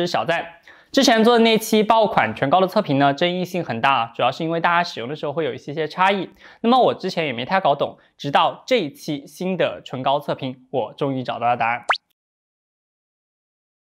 是小赞之前做的那期爆款唇膏的测评呢，争议性很大，主要是因为大家使用的时候会有一些些差异。那么我之前也没太搞懂，直到这一期新的唇膏测评，我终于找到了答案。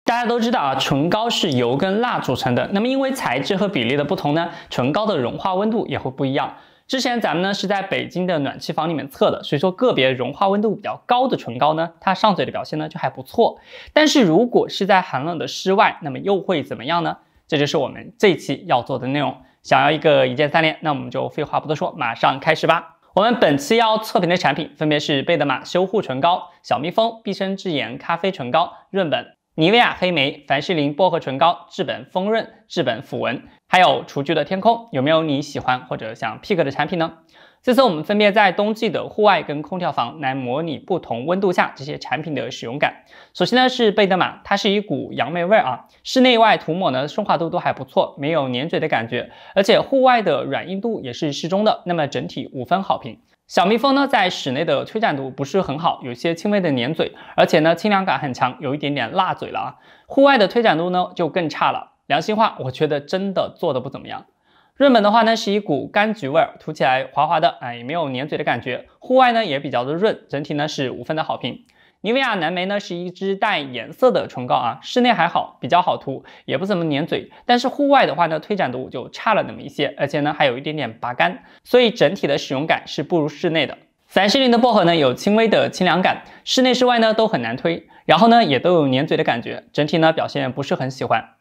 大家都知道啊，唇膏是油跟蜡组成的，那么因为材质和比例的不同呢，唇膏的融化温度也会不一样。之前咱们呢是在北京的暖气房里面测的，所以说个别融化温度比较高的唇膏呢，它上嘴的表现呢就还不错。但是如果是在寒冷的室外，那么又会怎么样呢？这就是我们这一期要做的内容。想要一个一键三连，那我们就废话不多说，马上开始吧。我们本期要测评的产品分别是贝德玛修护唇膏、小蜜蜂毕生之研咖啡唇膏、润本。妮维雅黑莓、凡士林薄荷唇膏、至本丰润、至本抚纹，还有厨具的天空，有没有你喜欢或者想 pick 的产品呢？这次我们分别在冬季的户外跟空调房来模拟不同温度下这些产品的使用感。首先呢是贝德玛，它是一股杨梅味啊，室内外涂抹呢，顺滑度都还不错，没有粘嘴的感觉，而且户外的软硬度也是适中的，那么整体五分好评。小蜜蜂呢，在室内的推展度不是很好，有些轻微的粘嘴，而且呢，清凉感很强，有一点点辣嘴了啊。户外的推展度呢，就更差了。良心话，我觉得真的做的不怎么样。润本的话呢，是一股柑橘味儿，涂起来滑滑的，哎，也没有粘嘴的感觉。户外呢，也比较的润，整体呢是五分的好评。妮维雅蓝莓呢是一支带颜色的唇膏啊，室内还好，比较好涂，也不怎么粘嘴。但是户外的话呢，推展度就差了那么一些，而且呢还有一点点拔干，所以整体的使用感是不如室内的。凡士林的薄荷呢有轻微的清凉感，室内室外呢都很难推，然后呢也都有粘嘴的感觉，整体呢表现不是很喜欢。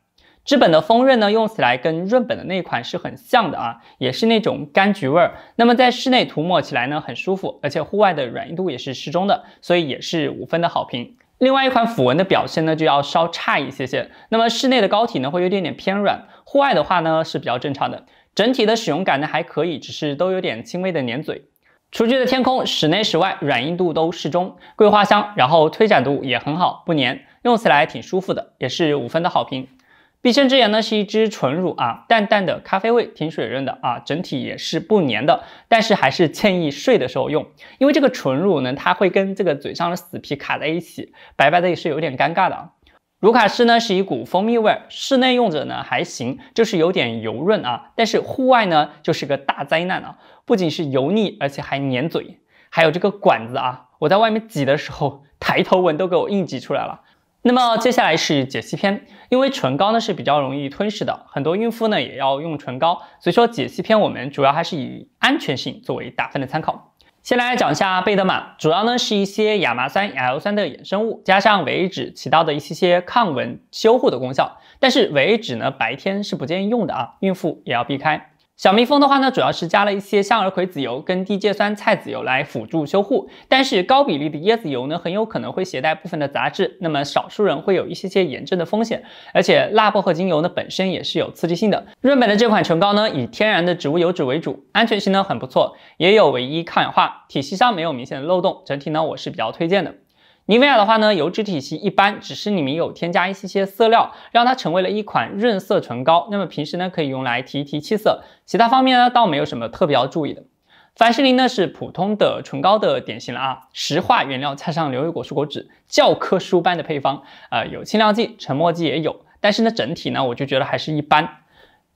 芝本的丰润呢，用起来跟润本的那款是很像的啊，也是那种柑橘味儿。那么在室内涂抹起来呢，很舒服，而且户外的软硬度也是适中的，所以也是五分的好评。另外一款抚纹的表现呢，就要稍差一些些。那么室内的膏体呢，会有点点偏软，户外的话呢，是比较正常的。整体的使用感呢还可以，只是都有点轻微的黏嘴。雏菊的天空，室内室外软硬度都适中，桂花香，然后推展度也很好，不黏，用起来挺舒服的，也是五分的好评。碧生之研呢是一支唇乳啊，淡淡的咖啡味，挺水润的啊，整体也是不粘的，但是还是建议睡的时候用，因为这个唇乳呢，它会跟这个嘴上的死皮卡在一起，白白的也是有点尴尬的啊。卢卡斯呢是一股蜂蜜味，室内用着呢还行，就是有点油润啊，但是户外呢就是个大灾难啊，不仅是油腻，而且还粘嘴，还有这个管子啊，我在外面挤的时候，抬头纹都给我硬挤出来了。那么接下来是解析篇，因为唇膏呢是比较容易吞噬的，很多孕妇呢也要用唇膏，所以说解析篇我们主要还是以安全性作为打分的参考。先来讲一下贝德玛，主要呢是一些亚麻酸、亚油酸的衍生物，加上维 A 酯起到的一些些抗纹修护的功效。但是维 A 酯呢白天是不建议用的啊，孕妇也要避开。小蜜蜂的话呢，主要是加了一些向日葵籽油跟低芥酸菜籽油来辅助修护，但是高比例的椰子油呢，很有可能会携带部分的杂质，那么少数人会有一些些炎症的风险，而且辣薄荷精油呢本身也是有刺激性的。润本的这款唇膏呢，以天然的植物油脂为主，安全性呢很不错，也有唯一抗氧化，体系上没有明显的漏洞，整体呢我是比较推荐的。妮维雅的话呢，油脂体系一般，只是里面有添加一些些色料，让它成为了一款润色唇膏。那么平时呢，可以用来提一提气色。其他方面呢，倒没有什么特别要注意的。凡士林呢，是普通的唇膏的典型了啊，石化原料加上牛油果树果脂，教科书般的配方啊，有清凉剂，成膜剂也有，但是呢，整体呢，我就觉得还是一般。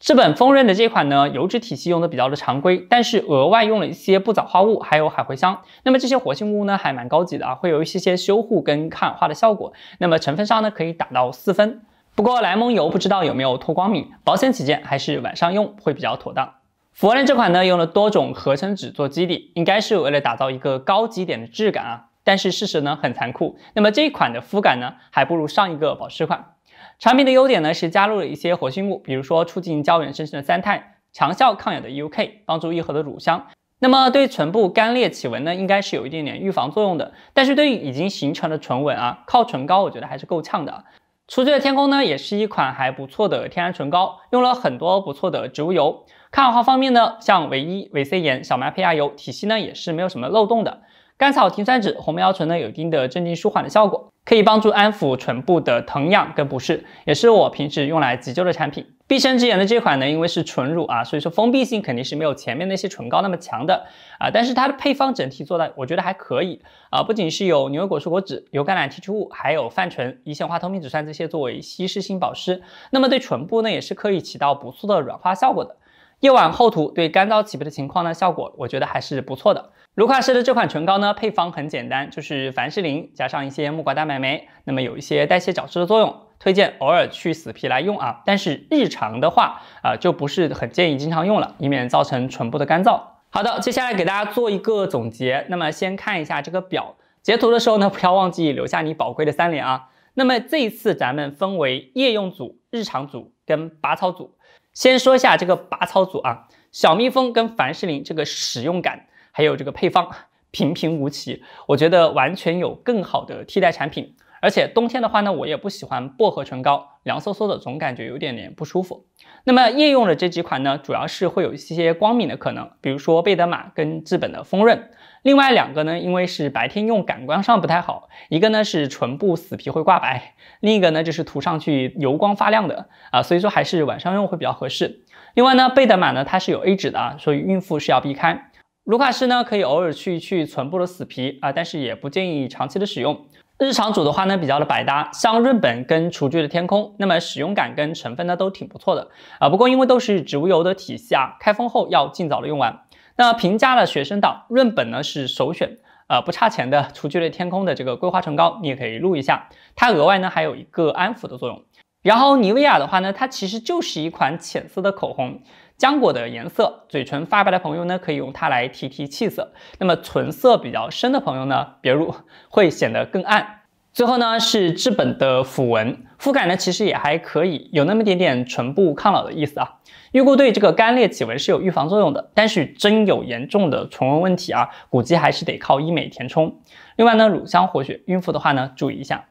这本锋刃的这款呢，油脂体系用的比较的常规，但是额外用了一些不藻化物，还有海茴香。那么这些活性物呢，还蛮高级的啊，会有一些些修护跟抗氧化的效果。那么成分上呢，可以打到四分。不过莱蒙油不知道有没有脱光敏，保险起见还是晚上用会比较妥当。佛兰这款呢，用了多种合成脂做基底，应该是为了打造一个高级点的质感啊。但是事实呢很残酷，那么这一款的肤感呢，还不如上一个保湿款。产品的优点呢是加入了一些活性物，比如说促进胶原生成的三肽，长效抗氧的 U K，帮助愈合的乳香。那么对唇部干裂起纹呢，应该是有一点点预防作用的。但是对于已经形成的唇纹啊，靠唇膏我觉得还是够呛的。雏菊的天空呢，也是一款还不错的天然唇膏，用了很多不错的植物油。抗氧化方面呢，像维 E、维 C 盐、小麦胚芽油体系呢，也是没有什么漏洞的。甘草甜酸酯、红没药醇呢，有一定的镇静舒缓的效果。可以帮助安抚唇部的疼痒跟不适，也是我平时用来急救的产品。碧生之研的这款呢，因为是唇乳啊，所以说封闭性肯定是没有前面那些唇膏那么强的啊，但是它的配方整体做的我觉得还可以啊，不仅是有牛油果树果脂、油橄榄提取物，还有泛醇、乙酰化透明质酸这些作为稀释性保湿，那么对唇部呢也是可以起到不错的软化效果的。夜晚厚涂对干燥起皮的情况呢，效果我觉得还是不错的。卢卡斯的这款唇膏呢，配方很简单，就是凡士林加上一些木瓜蛋白酶，那么有一些代谢角质的作用，推荐偶尔去死皮来用啊。但是日常的话啊，就不是很建议经常用了，以免造成唇部的干燥。好的，接下来给大家做一个总结，那么先看一下这个表截图的时候呢，不要忘记留下你宝贵的三连啊。那么这一次咱们分为夜用组、日常组跟拔草组。先说一下这个拔草组啊，小蜜蜂跟凡士林这个使用感还有这个配方平平无奇，我觉得完全有更好的替代产品。而且冬天的话呢，我也不喜欢薄荷唇膏，凉飕飕的，总感觉有点点不舒服。那么夜用的这几款呢，主要是会有一些光敏的可能，比如说贝德玛跟至本的丰润。另外两个呢，因为是白天用，感官上不太好。一个呢是唇部死皮会挂白，另一个呢就是涂上去油光发亮的啊，所以说还是晚上用会比较合适。另外呢，贝德玛呢它是有 A 脂的啊，所以孕妇是要避开。卢卡斯呢可以偶尔去去唇部的死皮啊，但是也不建议长期的使用。日常组的话呢比较的百搭，像润本跟厨具的天空，那么使用感跟成分呢都挺不错的啊。不过因为都是植物油的体系啊，开封后要尽早的用完。那平价的学生党润本呢是首选，呃不差钱的，除去对天空的这个桂花唇膏你也可以入一下，它额外呢还有一个安抚的作用。然后妮维雅的话呢，它其实就是一款浅色的口红，浆果的颜色，嘴唇发白的朋友呢可以用它来提提气色，那么唇色比较深的朋友呢别入，会显得更暗。最后呢是至本的抚纹。肤感呢，其实也还可以，有那么点点唇部抗老的意思啊。预估对这个干裂起纹是有预防作用的，但是真有严重的唇纹问题啊，估计还是得靠医美填充。另外呢，乳香活血，孕妇的话呢，注意一下。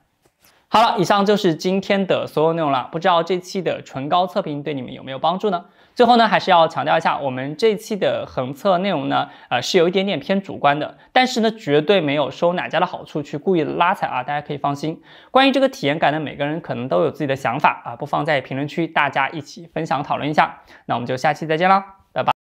好了，以上就是今天的所有内容了。不知道这期的唇膏测评对你们有没有帮助呢？最后呢，还是要强调一下，我们这期的横测内容呢，呃，是有一点点偏主观的，但是呢，绝对没有收哪家的好处去故意拉踩啊，大家可以放心。关于这个体验感呢，每个人可能都有自己的想法啊，不妨在评论区大家一起分享讨论一下。那我们就下期再见啦。